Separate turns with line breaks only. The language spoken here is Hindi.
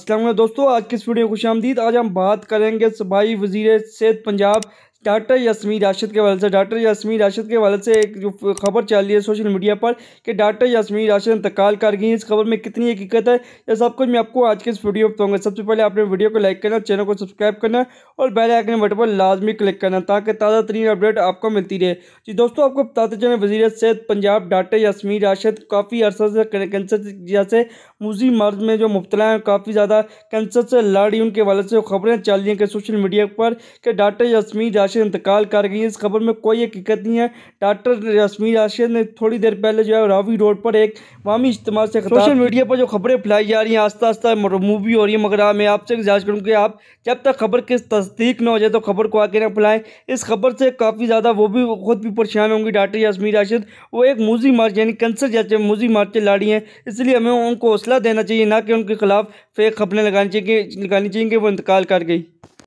असल दोस्तों आज किस वीडियो खुश आमदीद आज हम बात करेंगे सूबाई वजीर सेहत पंजाब डॉक्टर यासमी राशिद के वाले से डॉक्टर यासमी राशिद के वाले से एक जो खबर चल रही है सोशल मीडिया पर कि डॉक्टर यासमी राशिद इंतकाल कर गई इस खबर में कितनी हकीकत है यह सब कुछ मैं आपको आज के इस वीडियो में बताऊंगा सबसे पहले आपने वीडियो को लाइक करना चैनल को सब्सक्राइब करना और बेल आइकन बटन पर लाजमी क्लिक करना ताकि ताज़ा तरीन अपडेट आपको मिलती रहे जी दोस्तों आपको बताते चलें वजी सेहत पंजाब डॉक्टर यासमी राशिद काफ़ी अर्सा से कैंसर जैसे मुजी मर्ज में जो मुबतला हैं काफ़ी ज़्यादा कैंसर से लड़ रही उनके वाले से खबरें चल रही हैं कि सोशल मीडिया पर कि डॉक्टर यासमी राशिद इंतकाल कर गई इस खबर में कोई हकीकत नहीं है डॉक्टर रश्मी राशिद ने थोड़ी देर पहले जो है रावी रोड पर एक वामी इज्तम से सोशल मीडिया पर जो खबरें फैलाई जा रही हैं आस्ता आस्ता रिमूव भी हो रही है मगर मैं आपसे गुजारिश करूँ कि आप जब तक खबर की तस्दीक ना हो जाए तो खबर को आगे ना फैलाएं इस खबर से काफ़ी ज़्यादा वो भी खुद भी परेशान होंगी डॉक्टर यासमीर राशिद वो एक मूजी मार्च यानी कंसर जैसे मूजी मार्चें लाड़ी हैं इसलिए हमें उनको हौसला देना चाहिए ना कि उनके खिलाफ फेक खबरें लगानी चाहिए लगानी चाहिए कि वो इंतकाल कर गई